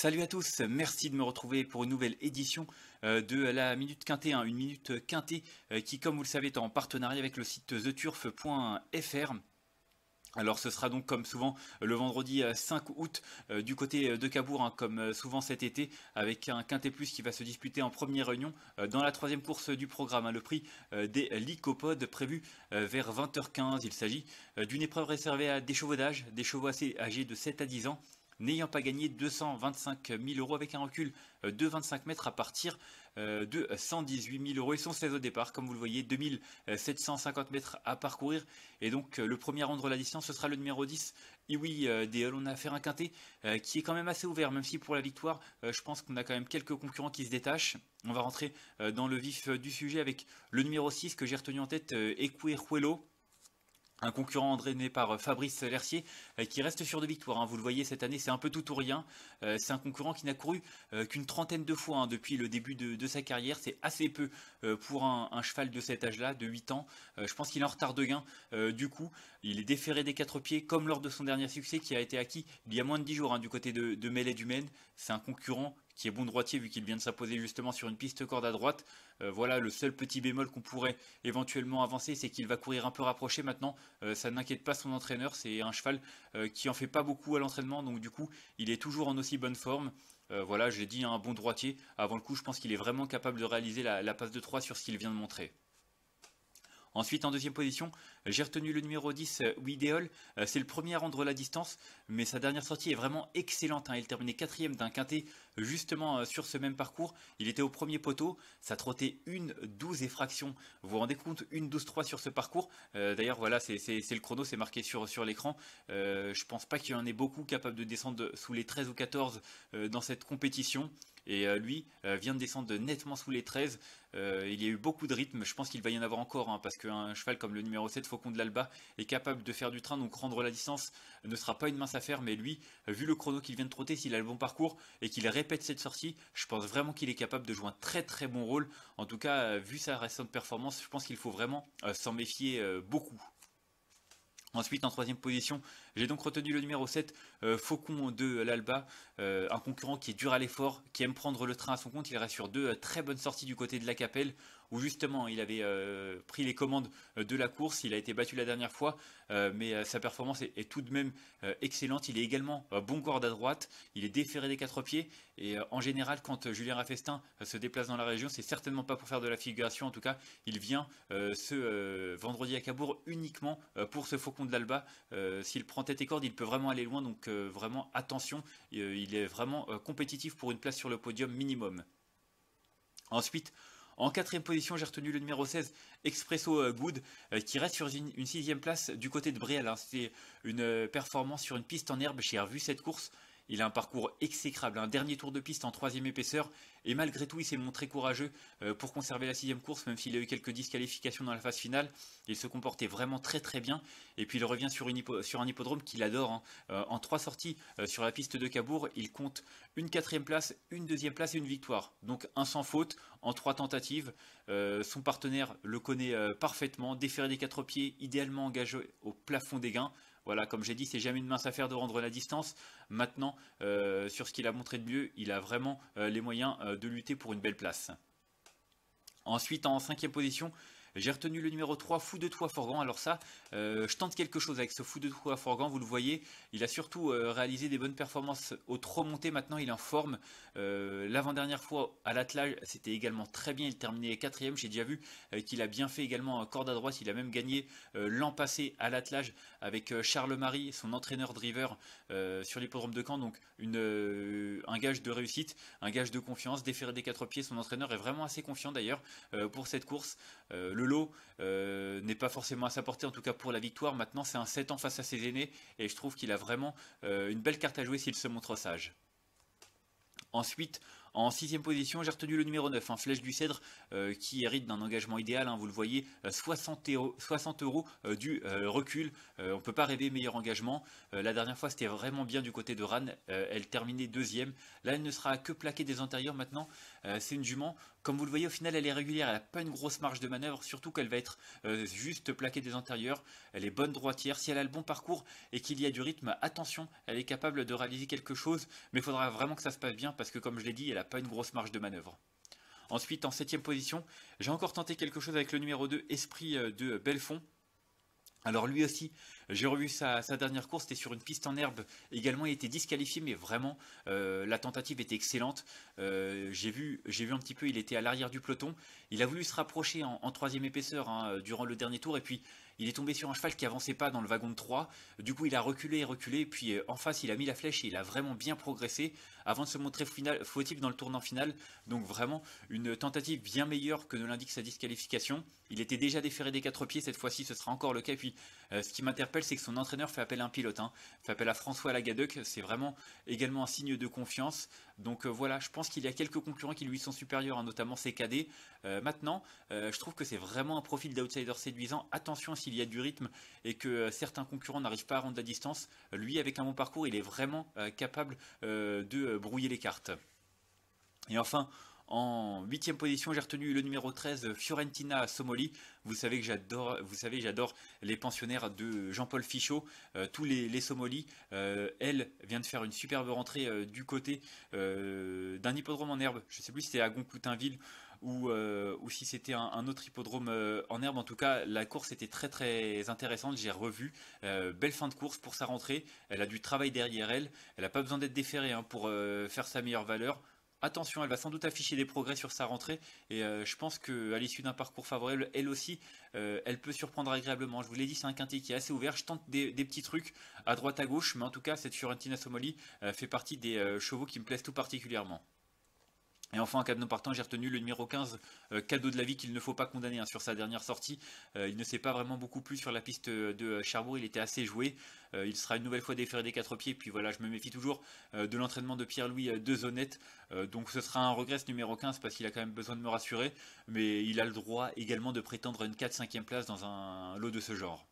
Salut à tous, merci de me retrouver pour une nouvelle édition euh, de la Minute Quintée, hein, une Minute Quintée euh, qui, comme vous le savez, est en partenariat avec le site theturf.fr. Alors ce sera donc comme souvent le vendredi 5 euh, août du côté de Cabourg, hein, comme souvent cet été, avec un Quintet Plus qui va se disputer en première réunion dans la troisième course du programme, hein, le prix des Lycopodes prévu vers 20h15. Il s'agit d'une épreuve réservée à des chevaux d'âge, des chevaux assez âgés de 7 à 10 ans, n'ayant pas gagné 225 000 euros avec un recul euh, de 25 mètres à partir euh, de 118 000 euros. Ils sont 16 au départ, comme vous le voyez, 2750 mètres à parcourir. Et donc euh, le premier à rendre la distance, ce sera le numéro 10, Iwi Deol. On a affaire à un quintet qui est quand même assez ouvert, même si pour la victoire, je pense qu'on a quand même quelques concurrents qui se détachent. On va rentrer dans le vif du sujet avec le numéro 6 que j'ai retenu en tête, Ekwe un concurrent entraîné par euh, Fabrice Lercier euh, qui reste sur de victoires. Hein. Vous le voyez cette année, c'est un peu tout ou rien. Euh, c'est un concurrent qui n'a couru qu'une trentaine de fois hein, depuis le début de, sa carrière. C'est assez peu pour un, cheval de cet âge-là, de 8 ans. Je pense qu'il est en retard de gain. Du coup, il est déféré des quatre pieds comme lors de son dernier succès qui a été acquis il y a moins de 10 jours hein, du côté de, de du Maine. C'est un concurrent qui est bon droitier vu qu'il vient de s'imposer justement sur une piste corde à droite. Euh, voilà, le seul petit bémol qu'on pourrait éventuellement avancer, c'est qu'il va courir un peu rapproché maintenant. Euh, ça n'inquiète pas son entraîneur, c'est un cheval euh, qui en fait pas beaucoup à l'entraînement, donc du coup, il est toujours en aussi bonne forme. voilà, j'ai dit un hein, bon droitier. Avant le coup, je pense qu'il est vraiment capable de réaliser la, la passe de 3 sur ce qu'il vient de montrer. Ensuite, en deuxième position, j'ai retenu le numéro 10, euh, Wideol. Euh, c'est le premier à rendre la distance, mais sa dernière sortie est vraiment excellente. Hein. Il terminait quatrième d'un quintet justement euh, sur ce même parcours. Il était au premier poteau, ça trottait une 12 et Vous vous rendez compte, une 12-3 sur ce parcours. D'ailleurs, voilà, c'est le chrono, c'est marqué sur, l'écran. je pense pas qu'il y en ait beaucoup capable de descendre sous les 13 ou 14 dans cette compétition. Et euh, lui euh, vient de descendre nettement sous les 13. Euh, il y a eu beaucoup de rythme. Je pense qu'il va y en avoir encore hein, parce qu'un cheval comme le numéro 7, Faucon de l'Alba, est capable de faire du train. Donc rendre la distance ne sera pas une mince affaire. Mais lui, vu le chrono qu'il vient de trotter, s'il a le bon parcours et qu'il répète cette sortie, je pense vraiment qu'il est capable de jouer un très très bon rôle. En tout cas, vu sa récente performance, je pense qu'il faut vraiment s'en méfier beaucoup. Ensuite, en troisième position, j'ai donc retenu le numéro 7, euh, Faucon de l'Alba, euh, un concurrent qui est dur à l'effort, qui aime prendre le train à son compte. Il reste sur deux euh, très bonnes sorties du côté de la Capelle où justement il avait euh, pris les commandes euh, de la course. Il a été battu la dernière fois, euh, mais sa performance est, tout de même excellente. Il est également bon corde à droite, il est déféré des quatre pieds. Et en général, quand Julien Raffestin se déplace dans la région, c'est certainement pas pour faire de la figuration. En tout cas, il vient ce vendredi à Cabourg uniquement pour ce faucon de l'Alba. S'il prend tête et corde, il peut vraiment aller loin. Donc vraiment attention, il est vraiment compétitif pour une place sur le podium minimum. Ensuite, en quatrième position, j'ai retenu le numéro 16, Expresso euh, Good, euh, qui reste sur une, sixième place du côté de Brielle. Hein. C'était une euh, performance sur une piste en herbe. J'ai revu cette course il a un parcours exécrable, un dernier tour de piste en troisième épaisseur, et malgré tout, il s'est montré courageux euh, pour conserver la sixième course, même s'il a eu quelques disqualifications dans la phase finale. Il se comportait vraiment très très bien, et puis il revient sur, un hippodrome qu'il adore. Hein. Euh, en trois sorties euh, sur la piste de Cabourg, il compte une quatrième place, une deuxième place et une victoire. Donc un sans faute en trois tentatives. son partenaire le connaît parfaitement, déféré des quatre pieds, idéalement engagé au plafond des gains. Voilà, comme j'ai dit, c'est jamais une mince affaire de rendre la distance. Maintenant, euh, sur ce qu'il a montré de mieux, il a vraiment euh, les moyens euh, de lutter pour une belle place. Ensuite, en cinquième position, j'ai retenu le numéro 3, Fou de Toi Forgan. Alors ça, euh, je tente quelque chose avec ce Fou de Toi Forgan. Vous le voyez, il a surtout euh, réalisé des bonnes performances au trop monté. Maintenant, il est en forme. Euh, l'avant-dernière fois à l'attelage, c'était également très bien. Il terminait quatrième. J'ai déjà vu qu'il a bien fait également corde à droite. Il a même gagné l'an passé à l'attelage avec Charles-Marie, son entraîneur driver sur l'hippodrome de Caen. Donc une, un gage de réussite, un gage de confiance. Déféré des quatre pieds, son entraîneur est vraiment assez confiant d'ailleurs pour cette course le lot euh, n'est pas forcément à sa portée, en tout cas pour la victoire. Maintenant, c'est un 7 ans face à ses aînés, et je trouve qu'il a vraiment euh, une belle carte à jouer s'il se montre sage. Ensuite, en sixième position, j'ai retenu le numéro 9, hein, Flèche du Cèdre, euh, qui hérite d'un engagement idéal, hein, vous le voyez, 60 euros, 60 du recul. on ne peut pas rêver meilleur engagement. la dernière fois, c'était vraiment bien du côté de Rann. elle terminait deuxième. Là, elle ne sera que plaquée des antérieurs maintenant. Euh, c'est une jument, comme vous le voyez au final elle est régulière, elle n'a pas une grosse marge de manœuvre, surtout qu'elle va être euh, juste plaquée des antérieurs, elle est bonne droitière, si elle a le bon parcours et qu'il y a du rythme, attention, elle est capable de réaliser quelque chose, mais il faudra vraiment que ça se passe bien parce que comme je l'ai dit, elle n'a pas une grosse marge de manœuvre. Ensuite en septième position, j'ai encore tenté quelque chose avec le numéro 2, Esprit euh, de Belfond. Alors lui aussi, j'ai revu sa, dernière course, c'était sur une piste en herbe également, il était disqualifié, mais vraiment euh, la tentative était excellente. Euh, j'ai vu, vu un petit peu, il était à l'arrière du peloton, il a voulu se rapprocher en, troisième épaisseur hein, durant le dernier tour, et puis il est tombé sur un cheval qui avançait pas dans le wagon de 3, du coup il a reculé et reculé, et puis euh, en face il a mis la flèche et il a vraiment bien progressé avant de se montrer fautif dans le tournant final. Donc vraiment une tentative bien meilleure que ne l'indique sa disqualification. Il était déjà déféré des quatre pieds, cette fois-ci ce sera encore le cas. puis euh, ce qui m'interpelle, c'est que son entraîneur fait appel à un pilote, hein. fait appel à François Lagadec, c'est vraiment également un signe de confiance. Donc euh, voilà, je pense qu'il y a quelques concurrents qui lui sont supérieurs, hein, notamment ses cadets. Euh, maintenant, je trouve que c'est vraiment un profil d'outsider séduisant. Attention s'il y a du rythme et que certains concurrents n'arrivent pas à rendre la distance. Lui, avec un bon parcours, il est vraiment capable de brouiller les cartes. Et enfin, en huitième position, j'ai retenu le numéro 13, Fiorentina Somoli. Vous savez que j'adore, les pensionnaires de Jean-Paul Fichot, euh, tous les, Somolis. Somoli. Euh, elle vient de faire une superbe rentrée euh, du côté d'un hippodrome en herbe. Je ne sais plus si c'était à Goncoutainville euh, ou, si c'était un, autre hippodrome euh, en herbe. En tout cas, la course était très très intéressante. J'ai revu. Euh, belle fin de course pour sa rentrée. Elle a du travail derrière elle. Elle n'a pas besoin d'être déférée hein, pour faire sa meilleure valeur. Attention, elle va sans doute afficher des progrès sur sa rentrée et je pense qu'à l'issue d'un parcours favorable, elle aussi, elle peut surprendre agréablement. Je vous l'ai dit, c'est un quintet qui est assez ouvert. Je tente des, des, petits trucs à droite à gauche, mais en tout cas, cette Fiorentina Somoli fait partie des chevaux qui me plaisent tout particulièrement. Et enfin, en cadeau partant, j'ai retenu le numéro 15, euh, Cadeau de la vie qu'il ne faut pas condamner. Hein, sur sa dernière sortie, euh, il ne s'est pas vraiment beaucoup plus sur la piste de euh, Charbon, Il était assez joué. il sera une nouvelle fois déféré des quatre pieds. Puis voilà, je me méfie toujours de l'entraînement de Pierre-Louis Dezonette. donc ce sera un regret ce numéro 15 parce qu'il a quand même besoin de me rassurer. Mais il a le droit également de prétendre une 4-5e place dans un lot de ce genre.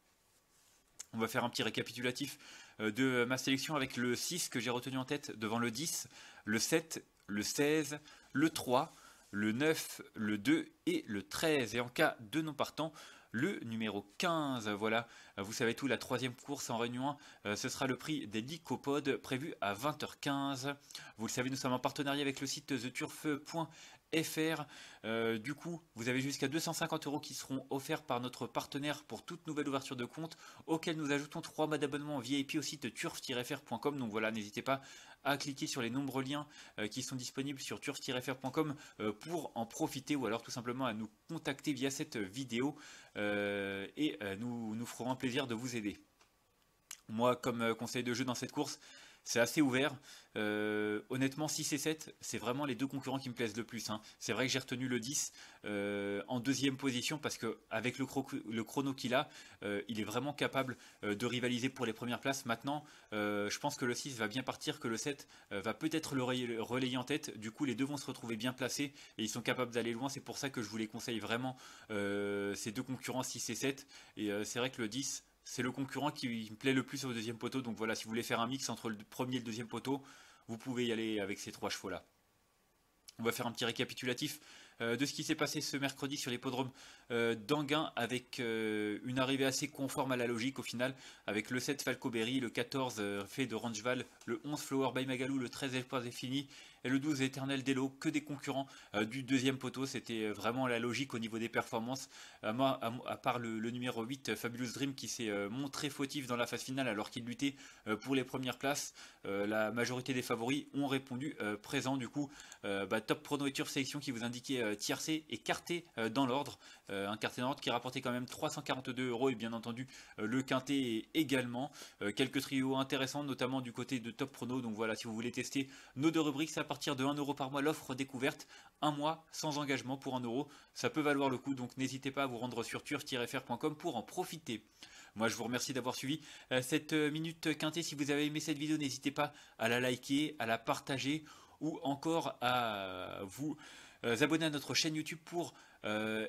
On va faire un petit récapitulatif de ma sélection avec le 6 que j'ai retenu en tête devant le 10, le 7 le 16, le 3, le 9, le 2 et le 13. Et en cas de non partant, le numéro 15. Voilà, vous savez tout, la troisième course en Réunion euh, ce sera le prix des lycopodes prévu à 20h15. Vous le savez, nous sommes en partenariat avec le site theturf.fr. Euh, du coup, vous avez jusqu'à 250 euros qui seront offerts par notre partenaire pour toute nouvelle ouverture de compte, auquel nous ajoutons 3 mois d'abonnement VIP au site turf-fr.com. Donc voilà, n'hésitez pas à cliquer sur les nombreux liens euh, qui sont disponibles sur turf euh, pour en profiter ou alors tout simplement à nous contacter via cette vidéo euh, et nous, nous ferons un plaisir de vous aider. Moi, comme conseil de jeu dans cette course, c'est assez ouvert. Euh, honnêtement, 6 et 7, c'est vraiment les deux concurrents qui me plaisent le plus. Hein. C'est vrai que j'ai retenu le 10 euh, en deuxième position parce que avec le, chrono qu'il a, euh, il est vraiment capable de rivaliser pour les premières places. Maintenant, je pense que le 6 va bien partir, que le 7 va peut-être le relayer en tête. Du coup, les deux vont se retrouver bien placés et ils sont capables d'aller loin. C'est pour ça que je vous les conseille vraiment, ces deux concurrents 6 et 7. Et c'est vrai que le 10, c'est le concurrent qui me plaît le plus sur le deuxième poteau. Donc voilà, si vous voulez faire un mix entre le premier et le deuxième poteau, vous pouvez y aller avec ces trois chevaux-là. On va faire un petit récapitulatif euh, de ce qui s'est passé ce mercredi sur l'hippodrome euh, d'Anguin avec euh, une arrivée assez conforme à la logique au final avec le 7 Berry, le 14 fait de Rangeval, le 11 Flower by Magalou, le 13 Espoir Fini et le 12 Éternel Delo, que des concurrents euh, du deuxième poteau. C'était euh, vraiment la logique au niveau des performances. Euh, moi, à, part le, numéro 8, Fabulous Dream, qui s'est montré fautif dans la phase finale alors qu'il luttait pour les premières places, la majorité des favoris ont répondu présent. Du coup, bah, top prono et sélection qui vous indiquait tiercé et quarté dans l'ordre. un quarté dans l'ordre qui rapportait quand même 342 euros et bien entendu le quintet également. quelques trios intéressants, notamment du côté de top prono. Donc voilà, si vous voulez tester nos deux rubriques, ça part de 1 euro par mois l'offre découverte, un mois sans engagement pour 1€, euro. ça peut valoir le coup, donc n'hésitez pas à vous rendre sur turf-fr.com pour en profiter. Moi, je vous remercie d'avoir suivi euh, cette euh, minute quintée. Si vous avez aimé cette vidéo, n'hésitez pas à la liker, à la partager ou encore à euh, vous abonner à notre chaîne YouTube pour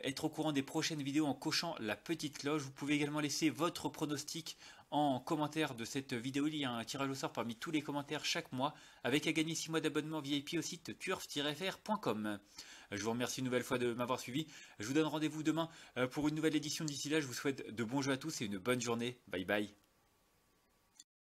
être au courant des prochaines vidéos en cochant la petite cloche. Vous pouvez également laisser votre pronostic en commentaire de cette vidéo. Il y a un tirage au sort parmi tous les commentaires chaque mois, avec à gagner 6 mois d'abonnement VIP au site turf-fr.com. Je vous remercie une nouvelle fois de m'avoir suivi. Je vous donne rendez-vous demain euh, pour une nouvelle édition. D'ici là, je vous souhaite de bons jeux à tous et une bonne journée. Bye bye.